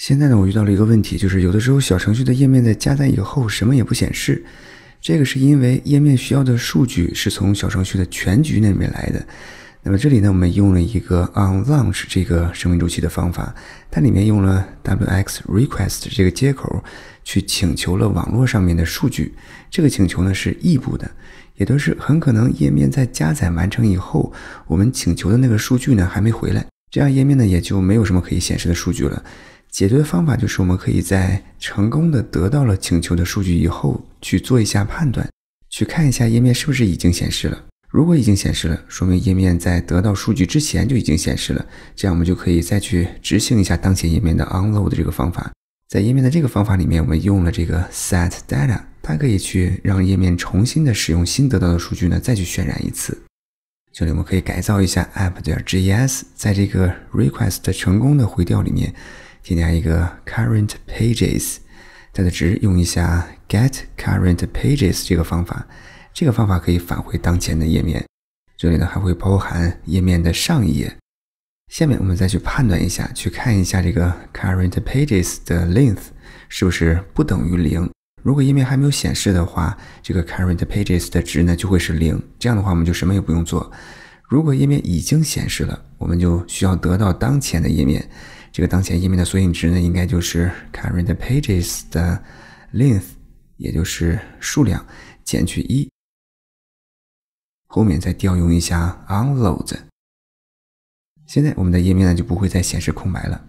现在呢，我遇到了一个问题，就是有的时候小程序的页面在加载以后什么也不显示。这个是因为页面需要的数据是从小程序的全局那边来的。那么这里呢，我们用了一个 on launch 这个生命周期的方法，它里面用了 wx request 这个接口去请求了网络上面的数据。这个请求呢是异步的，也都是很可能页面在加载完成以后，我们请求的那个数据呢还没回来，这样页面呢也就没有什么可以显示的数据了。解决的方法就是，我们可以在成功的得到了请求的数据以后，去做一下判断，去看一下页面是不是已经显示了。如果已经显示了，说明页面在得到数据之前就已经显示了。这样我们就可以再去执行一下当前页面的 onload 的这个方法。在页面的这个方法里面，我们用了这个 set data，它可以去让页面重新的使用新得到的数据呢，再去渲染一次。这里我们可以改造一下 app.js，点在这个 request 成功的回调里面。添加一个 current pages，它的值用一下 get current pages 这个方法。这个方法可以返回当前的页面，这里呢还会包含页面的上一页。下面我们再去判断一下，去看一下这个 current pages 的 length 是不是不等于零。如果页面还没有显示的话，这个 current pages 的值呢就会是零。这样的话我们就什么也不用做。如果页面已经显示了，我们就需要得到当前的页面。这个当前页面的索引值呢，应该就是 current pages 的 length，也就是数量减去一，后面再调用一下 unload。现在我们的页面呢就不会再显示空白了。